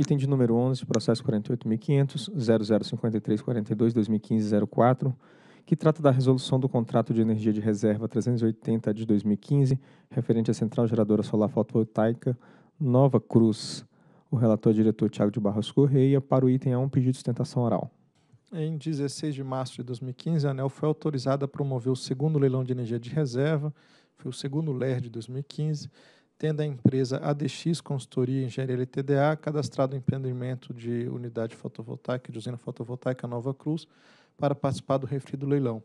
Item de número 11, processo 48.500.0053.42.2015.04, que trata da resolução do contrato de energia de reserva 380 de 2015, referente à central geradora solar fotovoltaica Nova Cruz. O relator é o diretor Tiago de Barros Correia. Para o item há um pedido de sustentação oral. Em 16 de março de 2015, a ANEL foi autorizada a promover o segundo leilão de energia de reserva, foi o segundo LER de 2015 tendo a empresa ADX Consultoria Engenharia LTDA cadastrado o empreendimento de unidade fotovoltaica, de usina fotovoltaica Nova Cruz, para participar do refri do leilão.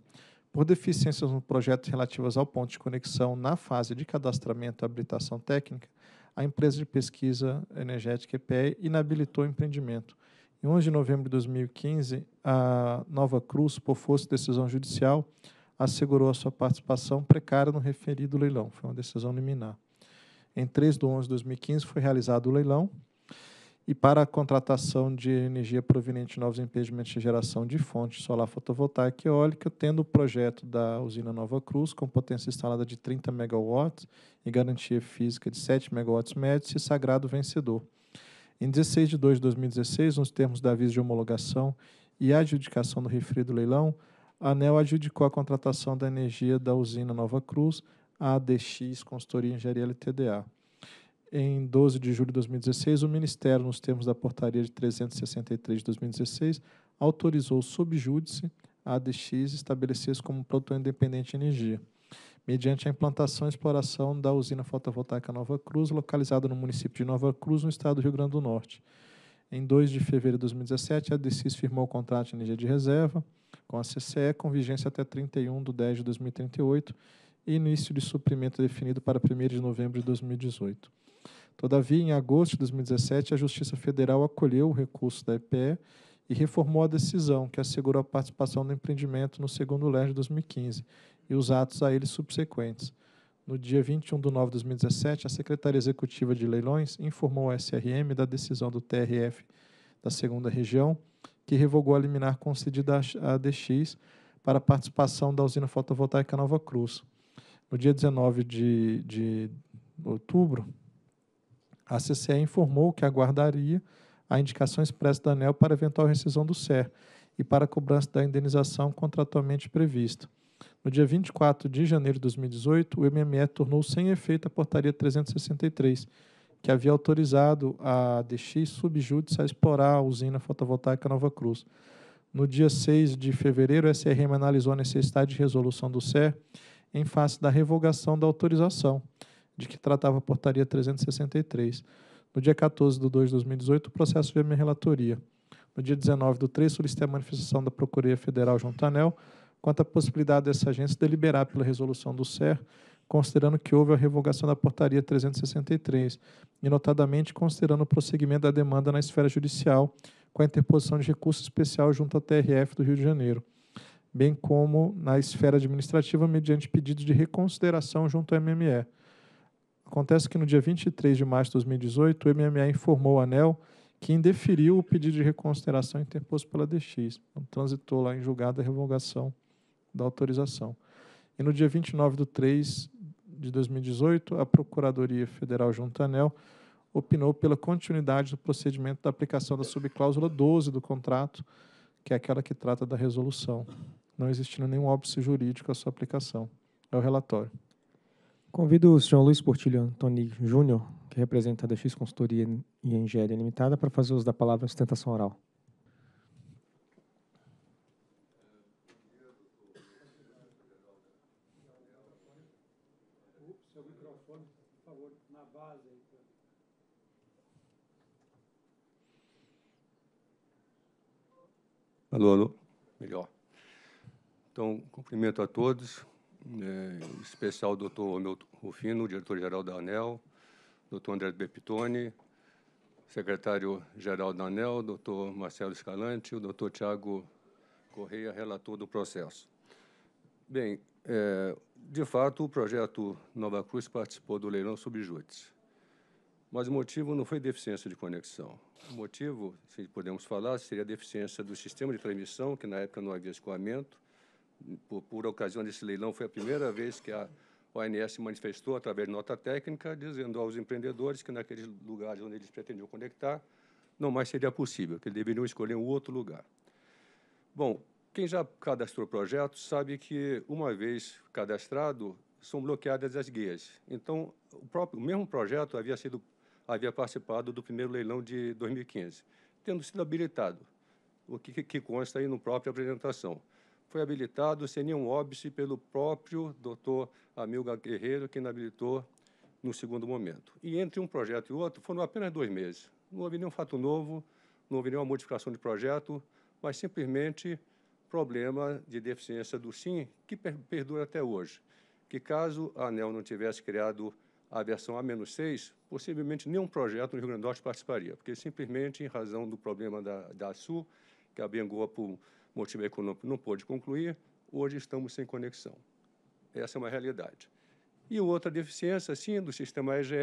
Por deficiências no projeto relativas ao ponto de conexão na fase de cadastramento e habilitação técnica, a empresa de pesquisa energética EPE inabilitou o empreendimento. Em 11 de novembro de 2015, a Nova Cruz, por força de decisão judicial, assegurou a sua participação precária no referido leilão. Foi uma decisão liminar. Em 3 de 11 de 2015 foi realizado o leilão e para a contratação de energia proveniente de novos empreendimentos de geração de fonte solar fotovoltaica e eólica, tendo o projeto da usina Nova Cruz, com potência instalada de 30 MW e garantia física de 7 MW médios, se sagrado vencedor. Em 16 de 2 de 2016, nos termos da aviso de homologação e adjudicação do referido leilão, a ANEL adjudicou a contratação da energia da usina Nova Cruz ADX Consultoria Engenharia LTDA. Em 12 de julho de 2016, o Ministério, nos termos da Portaria de 363 de 2016, autorizou júdice a ADX estabelecer-se como produtor independente de energia, mediante a implantação e exploração da usina fotovoltaica Nova Cruz, localizada no município de Nova Cruz, no estado do Rio Grande do Norte. Em 2 de fevereiro de 2017, a ADX firmou o contrato de energia de reserva com a CCE, com vigência até 31 de 10 de 2038, e início de suprimento definido para 1 de novembro de 2018. Todavia, em agosto de 2017, a Justiça Federal acolheu o recurso da EPE e reformou a decisão que assegurou a participação do empreendimento no segundo LER de 2015 e os atos a ele subsequentes. No dia 21 de nove de 2017, a Secretaria Executiva de Leilões informou ao SRM da decisão do TRF da segunda região, que revogou a liminar concedida à ADX para a participação da usina fotovoltaica Nova Cruz, no dia 19 de, de outubro, a CCE informou que aguardaria a indicação expressa da ANEL para eventual rescisão do SER e para a cobrança da indenização contratualmente prevista. No dia 24 de janeiro de 2018, o MME tornou sem efeito a portaria 363, que havia autorizado a DX Subjúdice a explorar a usina fotovoltaica Nova Cruz. No dia 6 de fevereiro, a SRM analisou a necessidade de resolução do SER em face da revogação da autorização de que tratava a portaria 363. No dia 14 de 2 de 2018, o processo veio à minha relatoria. No dia 19 do 3, solicitei a manifestação da Procuradoria Federal João Tanel quanto à possibilidade dessa agência deliberar pela resolução do SER, considerando que houve a revogação da portaria 363 e, notadamente, considerando o prosseguimento da demanda na esfera judicial com a interposição de recurso especial junto à TRF do Rio de Janeiro bem como na esfera administrativa, mediante pedido de reconsideração junto ao MME. Acontece que no dia 23 de março de 2018, o MME informou a ANEL que indeferiu o pedido de reconsideração interposto pela DX. Então, transitou lá em julgado a revogação da autorização. E no dia 29 de 3 de 2018, a Procuradoria Federal junto à ANEL opinou pela continuidade do procedimento da aplicação da subcláusula 12 do contrato, que é aquela que trata da resolução não existindo nenhum óbice jurídico à sua aplicação. É o relatório. Convido o senhor Luiz Portilho Antoni Júnior, que representa a DX Consultoria e Engenharia Limitada, para fazer uso da palavra em sustentação oral. Alô, alô. Melhor. Então, cumprimento a todos, é, em especial o doutor Hamilton Rufino, diretor-geral da ANEL, doutor André Bepitone, secretário-geral da ANEL, doutor Marcelo Escalante, o doutor Tiago Correia, relator do processo. Bem, é, de fato, o projeto Nova Cruz participou do leilão subjúdice. Mas o motivo não foi deficiência de conexão. O motivo, se podemos falar, seria a deficiência do sistema de transmissão, que na época não havia escoamento, por, por ocasião desse leilão, foi a primeira vez que a ONS manifestou, através de nota técnica, dizendo aos empreendedores que naqueles lugares onde eles pretendiam conectar, não mais seria possível, que eles deveriam escolher um outro lugar. Bom, quem já cadastrou projetos sabe que, uma vez cadastrado, são bloqueadas as guias. Então, o, próprio, o mesmo projeto havia, sido, havia participado do primeiro leilão de 2015, tendo sido habilitado, o que, que consta aí no próprio apresentação foi habilitado sem nenhum óbice pelo próprio doutor Amilcar Guerreiro, que inabilitou no segundo momento. E entre um projeto e outro foram apenas dois meses. Não houve nenhum fato novo, não houve nenhuma modificação de projeto, mas simplesmente problema de deficiência do SIM que perdura até hoje. Que caso a ANEL não tivesse criado a versão A-6, possivelmente nenhum projeto no Rio Grande do Norte participaria, porque simplesmente em razão do problema da, da Sul, que abengoa por motivo econômico não pôde concluir, hoje estamos sem conexão. Essa é uma realidade. E outra deficiência, sim, do sistema EGE,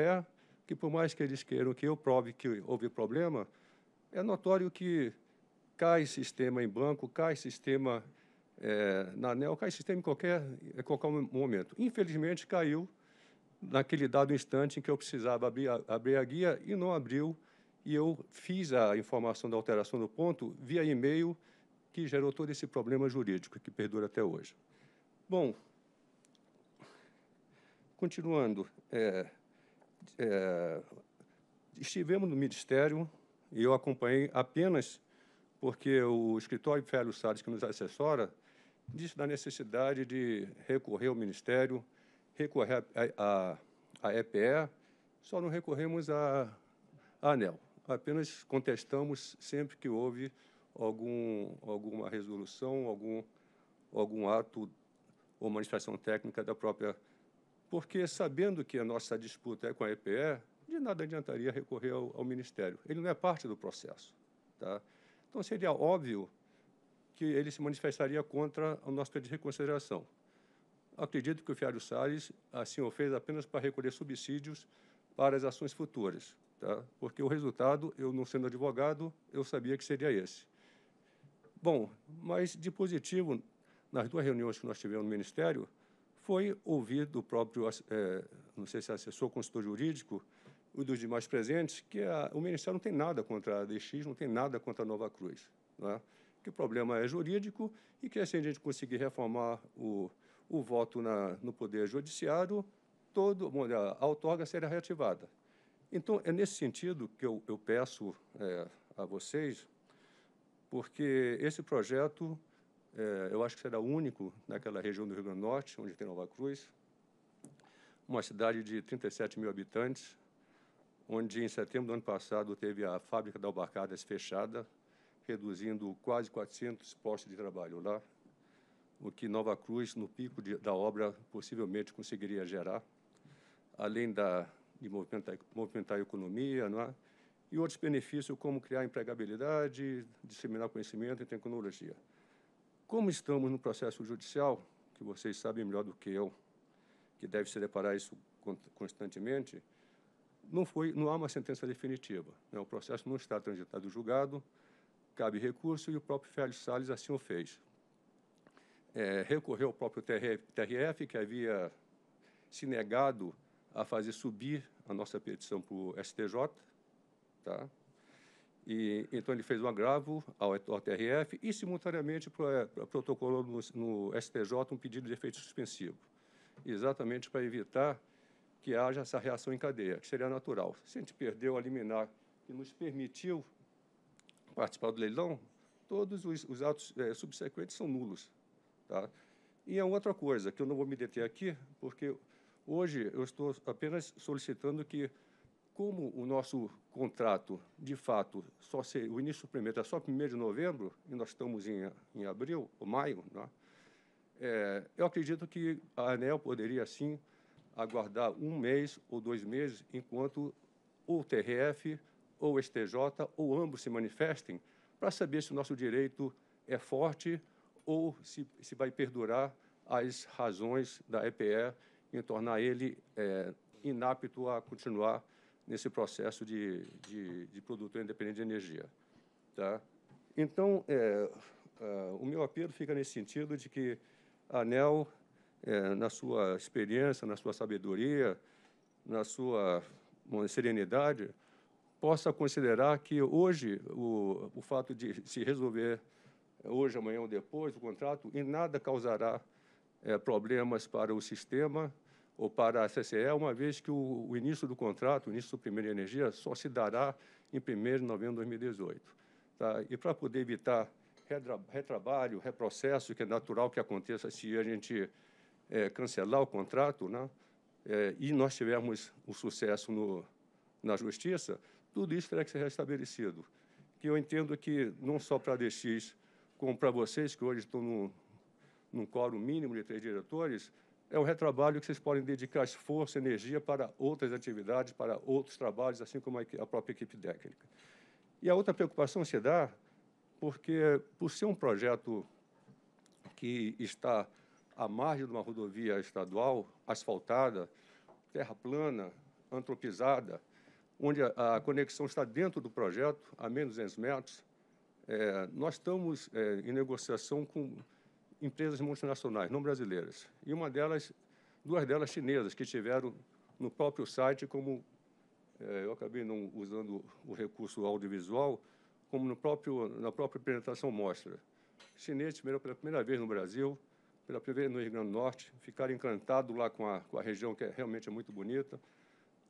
que por mais que eles queiram que eu prove que houve problema, é notório que cai sistema em banco, cai sistema é, na ANEL, cai sistema em qualquer, em qualquer momento. Infelizmente, caiu naquele dado instante em que eu precisava abrir a, abrir a guia e não abriu, e eu fiz a informação da alteração do ponto via e-mail, que gerou todo esse problema jurídico que perdura até hoje. Bom, continuando, é, é, estivemos no Ministério e eu acompanhei apenas porque o escritório Félio Salles, que nos assessora, disse da necessidade de recorrer ao Ministério, recorrer à EPE, só não recorremos à ANEL, apenas contestamos sempre que houve algum, alguma resolução, algum, algum ato ou manifestação técnica da própria. Porque, sabendo que a nossa disputa é com a EPE, de nada adiantaria recorrer ao, ao Ministério. Ele não é parte do processo. Tá? Então, seria óbvio que ele se manifestaria contra o nosso pedido de reconsideração. Acredito que o Fiário Salles assim o fez apenas para recolher subsídios para as ações futuras, tá? porque o resultado, eu não sendo advogado, eu sabia que seria esse. Bom, mas de positivo, nas duas reuniões que nós tivemos no Ministério, foi ouvir do próprio, é, não sei se é assessor, consultor jurídico, e dos demais presentes, que a, o Ministério não tem nada contra a DX, não tem nada contra a Nova Cruz. É? Que o problema é jurídico e que, assim a gente conseguir reformar o, o voto na, no Poder Judiciário, todo, bom, a outorga será reativada. Então, é nesse sentido que eu, eu peço é, a vocês porque esse projeto é, eu acho que será único naquela região do Rio Grande do Norte, onde tem Nova Cruz, uma cidade de 37 mil habitantes, onde em setembro do ano passado teve a fábrica da Albarcadas fechada, reduzindo quase 400 postos de trabalho lá, o que Nova Cruz, no pico de, da obra, possivelmente conseguiria gerar, além da, de movimentar, movimentar a economia, não é? e outros benefícios como criar empregabilidade, disseminar conhecimento e tecnologia. Como estamos no processo judicial, que vocês sabem melhor do que eu, que deve se deparar isso constantemente, não, foi, não há uma sentença definitiva. Né? O processo não está transitado julgado, cabe recurso e o próprio Félix Salles assim o fez. É, recorreu ao próprio TRF, que havia se negado a fazer subir a nossa petição para o STJ, Tá? E, então, ele fez um agravo ao, ao TRF e, simultaneamente, é, protocolou no, no STJ um pedido de efeito suspensivo, exatamente para evitar que haja essa reação em cadeia, que seria natural. Se a gente perdeu a liminar que nos permitiu participar do leilão, todos os, os atos é, subsequentes são nulos. Tá? E é outra coisa, que eu não vou me deter aqui, porque hoje eu estou apenas solicitando que como o nosso contrato, de fato, só o início do suprimento é só 1 de novembro, e nós estamos em, em abril ou maio, né? é, eu acredito que a ANEL poderia, sim, aguardar um mês ou dois meses, enquanto o TRF ou o STJ ou ambos se manifestem, para saber se o nosso direito é forte ou se, se vai perdurar as razões da EPE em tornar ele é, inapto a continuar nesse processo de, de, de produtor independente de energia. Tá? Então, é, o meu apelo fica nesse sentido de que a ANEL, é, na sua experiência, na sua sabedoria, na sua serenidade, possa considerar que hoje o, o fato de se resolver hoje, amanhã ou depois o contrato, em nada causará é, problemas para o sistema ou para a CCE, é uma vez que o, o início do contrato, o início do primeiro de energia, só se dará em 1 de novembro de 2018. Tá? E para poder evitar retra, retrabalho, reprocesso, que é natural que aconteça se a gente é, cancelar o contrato, né? É, e nós tivermos o um sucesso no, na justiça, tudo isso terá que ser restabelecido. Que eu entendo que, não só para a DX, como para vocês, que hoje estão num, num quórum mínimo de três diretores, é um retrabalho que vocês podem dedicar esforço, energia para outras atividades, para outros trabalhos, assim como a própria equipe técnica. E a outra preocupação se dá porque, por ser um projeto que está à margem de uma rodovia estadual, asfaltada, terra plana, antropizada, onde a, conexão está dentro do projeto, a menos de 200 metros, é, nós estamos é, em negociação com empresas multinacionais, não brasileiras. E uma delas, duas delas chinesas, que tiveram no próprio site como, eh, eu acabei não usando o recurso audiovisual, como no próprio, na própria apresentação mostra. Chineses tiveram pela primeira vez no Brasil, pela primeira vez no Rio Grande do Norte, ficaram encantados lá com a, com a região, que é, realmente é muito bonita,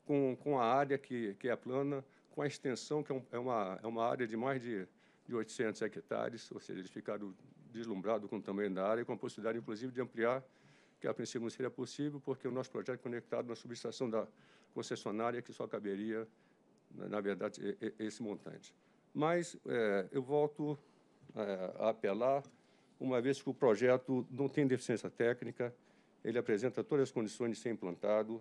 com, com a área que, que é plana, com a extensão, que é, um, é uma, é uma área de mais de, de 800 hectares, ou seja, eles ficaram deslumbrado com o tamanho da área e com a possibilidade, inclusive, de ampliar, que a princípio não seria possível, porque o nosso projeto é conectado na subestação da concessionária, que só caberia, na, verdade, esse montante. Mas é, eu volto é, a apelar, uma vez que o projeto não tem deficiência técnica, ele apresenta todas as condições de ser implantado.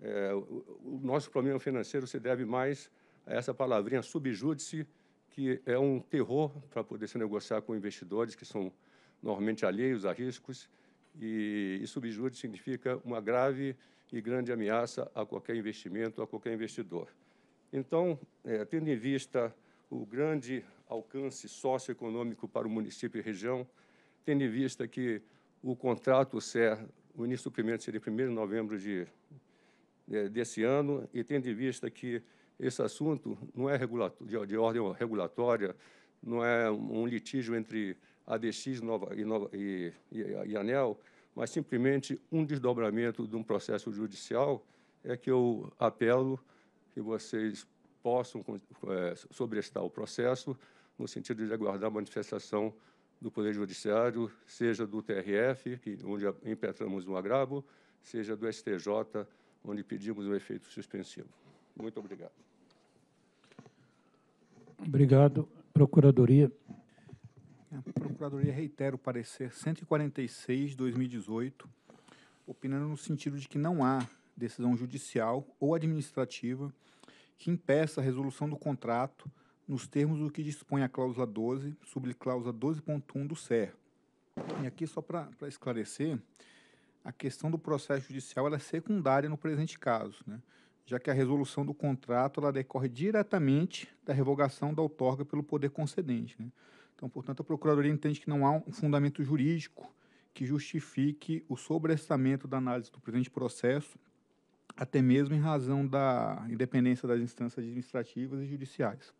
É, o, o, nosso problema financeiro se deve mais a essa palavrinha subjúdice que é um terror para poder se negociar com investidores que são normalmente alheios a riscos, e, e subjúdice significa uma grave e grande ameaça a qualquer investimento, a qualquer investidor. Então, é, tendo em vista o grande alcance socioeconômico para o município e região, tendo em vista que o contrato ser, o início do cumprimento seria 1 de novembro de, é, desse ano, e tendo em vista que esse assunto não é de, de, ordem regulatória, não é um litígio entre ADX Nova, e, Nova, e, e, e, ANEL, mas simplesmente um desdobramento de um processo judicial é que eu apelo que vocês possam é, sobrestar o processo no sentido de aguardar a manifestação do Poder Judiciário, seja do TRF, que, onde impetramos um agravo, seja do STJ, onde pedimos um efeito suspensivo. Muito obrigado. Obrigado, Procuradoria. A Procuradoria reitera o parecer 146/2018, opinando no sentido de que não há decisão judicial ou administrativa que impeça a resolução do contrato nos termos do que dispõe a cláusula 12, subcláusula 12.1 do CER. E aqui, só para esclarecer, a questão do processo judicial é secundária no presente caso. Né? já que a resolução do contrato ela decorre diretamente da revogação da outorga pelo poder concedente. Né? Então, portanto, a Procuradoria entende que não há um fundamento jurídico que justifique o sobrestamento da análise do presente processo, até mesmo em razão da independência das instâncias administrativas e judiciais.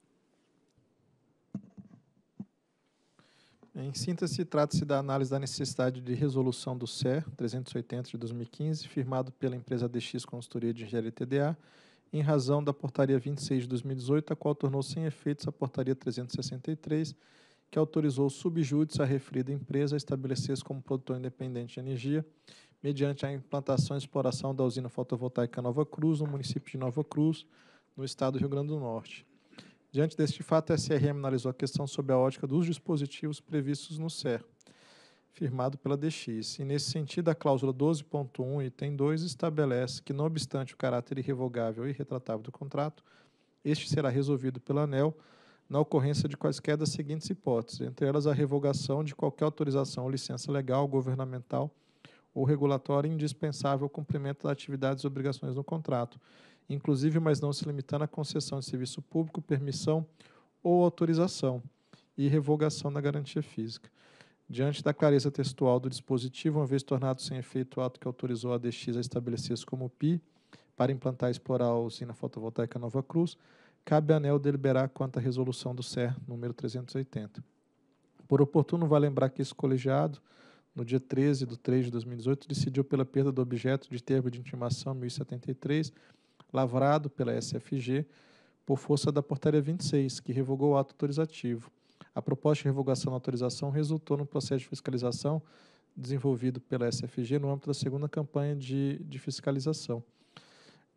Em síntese, trata-se da análise da necessidade de resolução do CER 380 de 2015, firmado pela empresa DX Consultoria de Engenharia TDA, em razão da Portaria 26 de 2018, a qual tornou sem efeitos a Portaria 363, que autorizou subjúdice à referida empresa a estabelecer-se como produtor independente de energia, mediante a implantação e exploração da usina fotovoltaica Nova Cruz, no município de Nova Cruz, no estado do Rio Grande do Norte. Diante deste fato, a SRM analisou a questão sob a ótica dos dispositivos previstos no CER, firmado pela DX. E, nesse sentido, a cláusula 12.1, item 2, estabelece que, não obstante o caráter irrevogável e retratável do contrato, este será resolvido pela ANEL na ocorrência de quaisquer das seguintes hipóteses, entre elas a revogação de qualquer autorização ou licença legal, governamental ou regulatória indispensável ao cumprimento das atividades e obrigações no contrato, inclusive, mas não se limitando à concessão de serviço público, permissão ou autorização e revogação da garantia física. Diante da clareza textual do dispositivo, uma vez tornado sem efeito o ato que autorizou a DX a estabelecer-se como PI para implantar e explorar a usina fotovoltaica Nova Cruz, cabe à ANEL deliberar quanto à resolução do SER número 380. Por oportuno, vale lembrar que esse colegiado, no dia 13 de 3 de 2018, decidiu pela perda do objeto de termo de intimação 1073 lavrado pela SFG por força da Portaria 26, que revogou o ato autorizativo. A proposta de revogação da autorização resultou no processo de fiscalização desenvolvido pela SFG no âmbito da segunda campanha de, de fiscalização.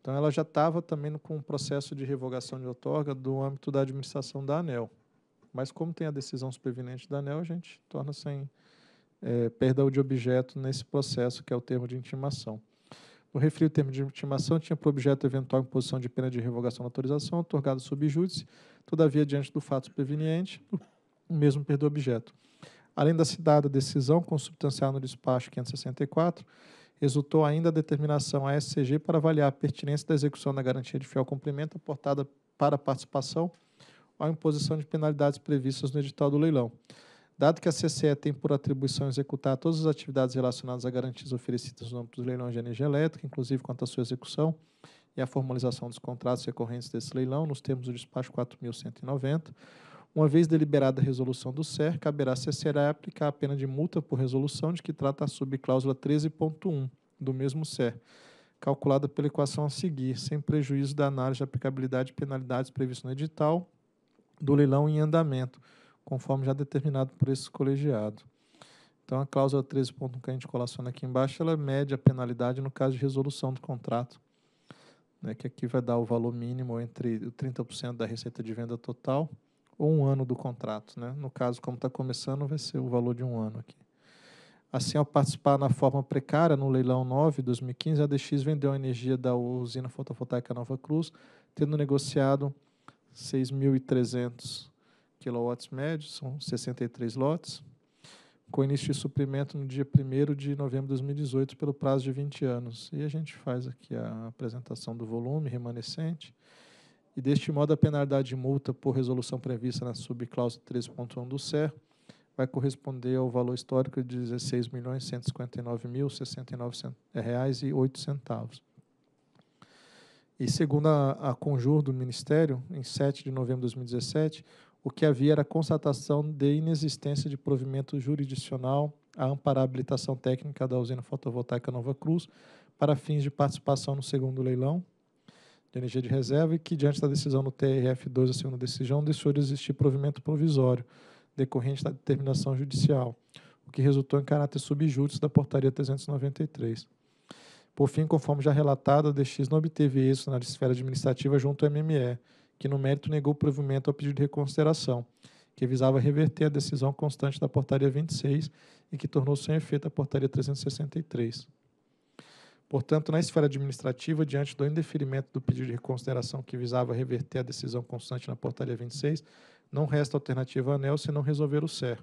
Então, ela já estava também com um processo de revogação de outorga do âmbito da administração da ANEL. Mas, como tem a decisão superveniente da ANEL, a gente torna sem é, perda de objeto nesse processo, que é o termo de intimação. No referido termo de intimação, tinha por objeto eventual imposição de pena de revogação da autorização, otorgado sob júdice, todavia, diante do fato preveniente, o mesmo perdeu objeto. Além da citada decisão consubstancial no despacho 564, resultou ainda a determinação à SCG para avaliar a pertinência da execução da garantia de fiel cumprimento aportada para participação ou a imposição de penalidades previstas no edital do leilão. Dado que a CCE tem por atribuição executar todas as atividades relacionadas a garantias oferecidas no âmbito dos leilões de energia elétrica, inclusive quanto à sua execução e à formalização dos contratos recorrentes desse leilão, nos termos do despacho 4190, uma vez deliberada a resolução do SER, caberá à CCE aplicar a pena de multa por resolução de que trata a subcláusula 13.1 do mesmo SER, calculada pela equação a seguir, sem prejuízo da análise de aplicabilidade de penalidades previstas no edital do leilão em andamento, conforme já determinado por esse colegiado. Então, a cláusula 13.1 que a gente colaciona aqui embaixo, ela mede a penalidade no caso de resolução do contrato, né, que aqui vai dar o valor mínimo entre 30% da receita de venda total ou um ano do contrato. Né? No caso, como está começando, vai ser o valor de um ano aqui. Assim, ao participar na forma precária no leilão 9 2015, a ADX vendeu a energia da usina fotovoltaica Nova Cruz, tendo negociado 6.300 quilowatts médios, são 63 lotes, com início de suprimento no dia 1 de novembro de 2018 pelo prazo de 20 anos. E a gente faz aqui a apresentação do volume remanescente. E deste modo, a penalidade de multa por resolução prevista na subcláusula 13.1 do CER vai corresponder ao valor histórico de R$ 16.159.069,08. E segundo a, a Conjur do Ministério, em 7 de novembro de 2017, o que havia era constatação de inexistência de provimento jurisdicional a amparar a habilitação técnica da usina fotovoltaica Nova Cruz para fins de participação no segundo leilão de energia de reserva e que, diante da decisão no TRF2, a segunda decisão, deixou de existir provimento provisório decorrente da determinação judicial, o que resultou em caráter subjúdice da portaria 393. Por fim, conforme já relatado, a DX não obteve êxito na esfera administrativa junto ao MME, que no mérito negou o provimento ao pedido de reconsideração, que visava reverter a decisão constante da portaria 26 e que tornou sem efeito a portaria 363. Portanto, na esfera administrativa, diante do indeferimento do pedido de reconsideração que visava reverter a decisão constante na portaria 26, não resta alternativa a ANEL senão resolver o SER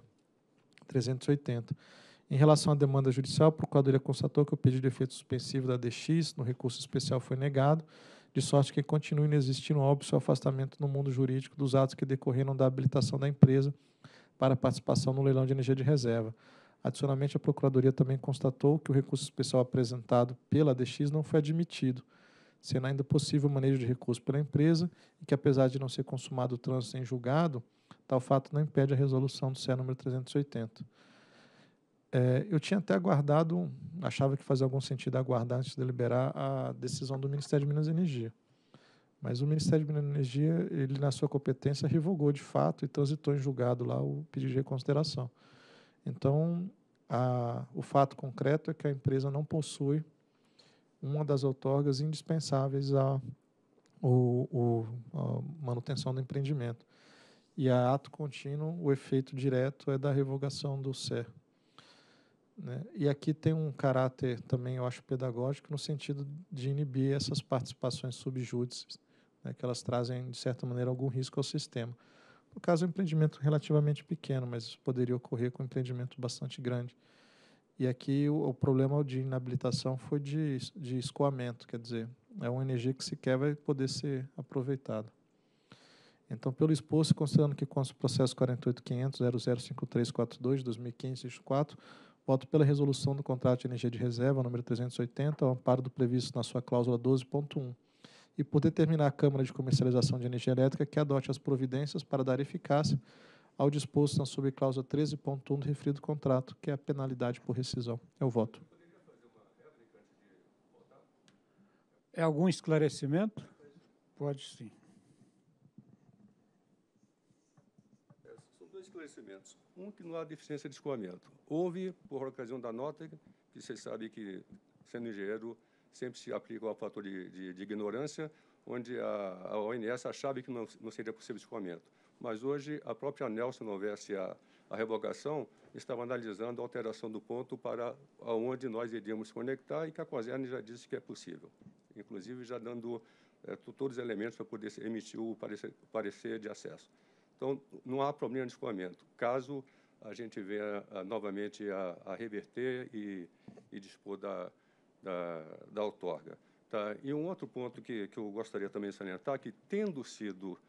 380. Em relação à demanda judicial, a Procuradoria constatou que o pedido de efeito suspensivo da DX no recurso especial foi negado, de sorte que continue existindo óbvio seu afastamento no mundo jurídico dos atos que decorreram da habilitação da empresa para participação no leilão de energia de reserva. Adicionalmente, a Procuradoria também constatou que o recurso especial apresentado pela ADX não foi admitido, sendo ainda possível o manejo de recurso pela empresa e que, apesar de não ser consumado o trânsito em julgado, tal fato não impede a resolução do CE número 380. É, eu tinha até aguardado, achava que fazia algum sentido aguardar antes de deliberar a decisão do Ministério de Minas e Energia. Mas o Ministério de Minas e Energia, ele na sua competência revogou de fato e transitou em julgado lá o pedido de reconsideração. Então, a, o fato concreto é que a empresa não possui uma das outorgas indispensáveis à o, o, a manutenção do empreendimento. E a ato contínuo, o efeito direto é da revogação do CER. Né? E aqui tem um caráter também, eu acho, pedagógico, no sentido de inibir essas participações subjúdices, né? que elas trazem, de certa maneira, algum risco ao sistema. No caso, é um empreendimento relativamente pequeno, mas isso poderia ocorrer com um empreendimento bastante grande. E aqui o, o problema de inabilitação foi de, de escoamento, quer dizer, é uma energia que sequer vai poder ser aproveitada. Então, pelo exposto, considerando que consta o processo 48.500.005342 2015-4, Voto pela resolução do contrato de energia de reserva número 380, ao amparo do previsto na sua cláusula 12.1, e por determinar a Câmara de Comercialização de Energia Elétrica que adote as providências para dar eficácia ao disposto na subcláusula 13.1 do referido contrato, que é a penalidade por rescisão. É o voto. É algum esclarecimento? Pode sim. É, são dois esclarecimentos um que não há deficiência de escoamento. Houve, por ocasião da nota, que vocês sabem que, sendo engenheiro, sempre se aplica ao fator de, de, de ignorância, onde a, a, ONS achava que não, não seria possível escoamento. Mas hoje, a própria ANEL, se não houvesse a, a revogação, estava analisando a alteração do ponto para onde nós iríamos conectar e que a COSERN já disse que é possível. Inclusive, já dando é, todos os elementos para poder emitir o parecer, parecer de acesso. Então, não há problema de escoamento. Caso a gente venha a, ah, novamente a, a, reverter e, e dispor da, da, da outorga. Tá? E um outro ponto que, que eu gostaria também de salientar, que tendo sido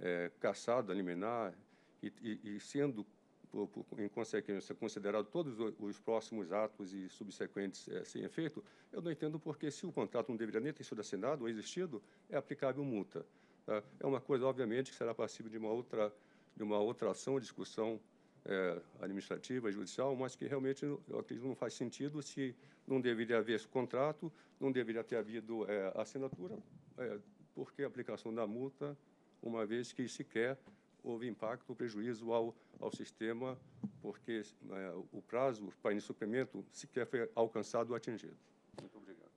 é, caçado a liminar e, e, e sendo, por, por, em consequência, considerado todos os próximos atos e subsequentes é, sem efeito, eu não entendo porque, se o contrato não deveria nem ter sido assinado ou existido, é aplicável multa. Tá? É uma coisa, obviamente, que será passível de uma outra, de uma outra ação, discussão é, administrativa, judicial, mas que realmente, eu acredito, não faz sentido se não deveria haver esse contrato, não deveria ter havido é, assinatura, é, porque a aplicação da multa, uma vez que sequer houve impacto, prejuízo ao, ao sistema, porque é, o prazo para início suplemento suprimento sequer foi alcançado ou atingido. Muito obrigado.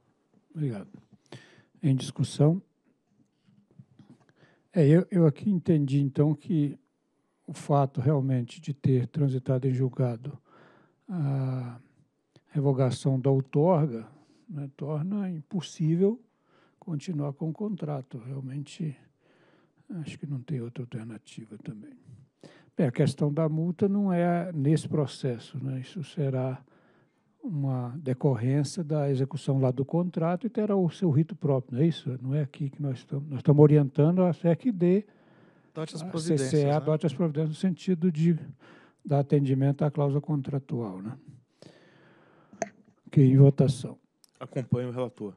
Obrigado. Em discussão. É, eu, eu aqui entendi, então, que o fato realmente de ter transitado em julgado a revogação da outorga né, torna impossível continuar com o contrato. Realmente, acho que não tem outra alternativa também. Bem, a questão da multa não é nesse processo, né? isso será uma decorrência da execução lá do contrato e terá o seu rito próprio, não é isso? Não é aqui que nós estamos, nós estamos orientando a CECD, adote as a CCA né? adote as providências no sentido de dar atendimento à cláusula contratual. Né? Ok, em votação. Acompanho o relator.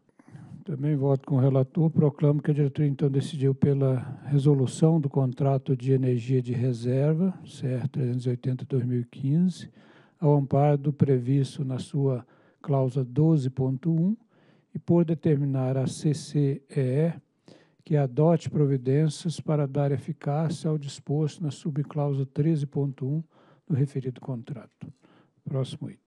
Também voto com o relator. Proclamo que a diretoria, então, decidiu pela resolução do contrato de energia de reserva, CR 380-2015, ao amparo do previsto na sua cláusula 12.1 e por determinar a CCEE que adote providências para dar eficácia ao disposto na subcláusula 13.1 do referido contrato. Próximo item.